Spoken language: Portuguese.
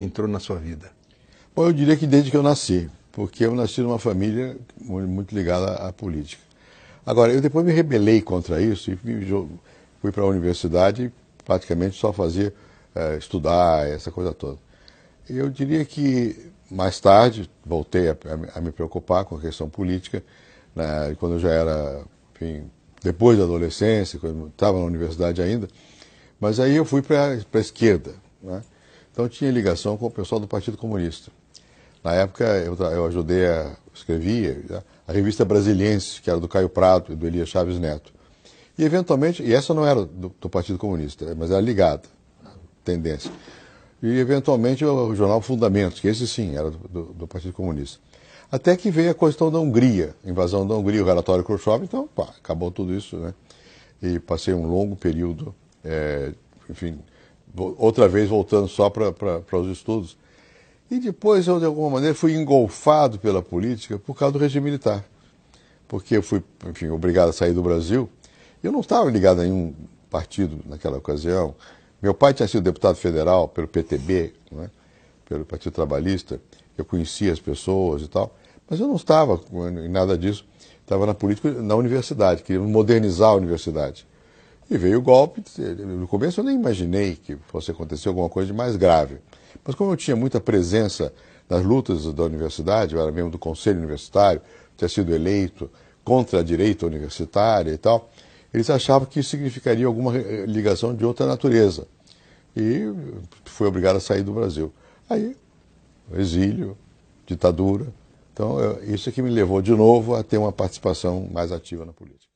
entrou na sua vida? Bom, eu diria que desde que eu nasci, porque eu nasci numa família muito ligada à política. Agora, eu depois me rebelei contra isso e fui para a universidade e praticamente só fazia é, estudar, essa coisa toda. Eu diria que mais tarde voltei a, a me preocupar com a questão política, né, quando eu já era, enfim, depois da adolescência, quando estava na universidade ainda, mas aí eu fui para a esquerda. Né? Então tinha ligação com o pessoal do Partido Comunista. Na época eu, eu ajudei a escrevia a revista Brasiliense, que era do Caio Prado e do Elias Chaves Neto. E eventualmente, e essa não era do, do Partido Comunista, mas era ligada, tendência. E eventualmente o jornal Fundamentos, que esse sim era do, do, do Partido Comunista. Até que veio a questão da Hungria, invasão da Hungria, o relatório Khrushchev, então pá, acabou tudo isso, né? E passei um longo período, é, enfim, outra vez voltando só para os estudos. E depois eu, de alguma maneira, fui engolfado pela política por causa do regime militar. Porque eu fui, enfim, obrigado a sair do Brasil. Eu não estava ligado a nenhum partido naquela ocasião. Meu pai tinha sido deputado federal pelo PTB, né? pelo Partido Trabalhista. Eu conhecia as pessoas e tal. Mas eu não estava em nada disso. Estava na política, na universidade. Queríamos modernizar a universidade. E veio o golpe. No começo eu nem imaginei que fosse acontecer alguma coisa de mais grave. Mas como eu tinha muita presença nas lutas da universidade, eu era membro do conselho universitário, tinha sido eleito contra a direita universitária e tal, eles achavam que isso significaria alguma eh, ligação de outra natureza. E fui obrigado a sair do Brasil. Aí, exílio, ditadura. Então, isso é que me levou de novo a ter uma participação mais ativa na política.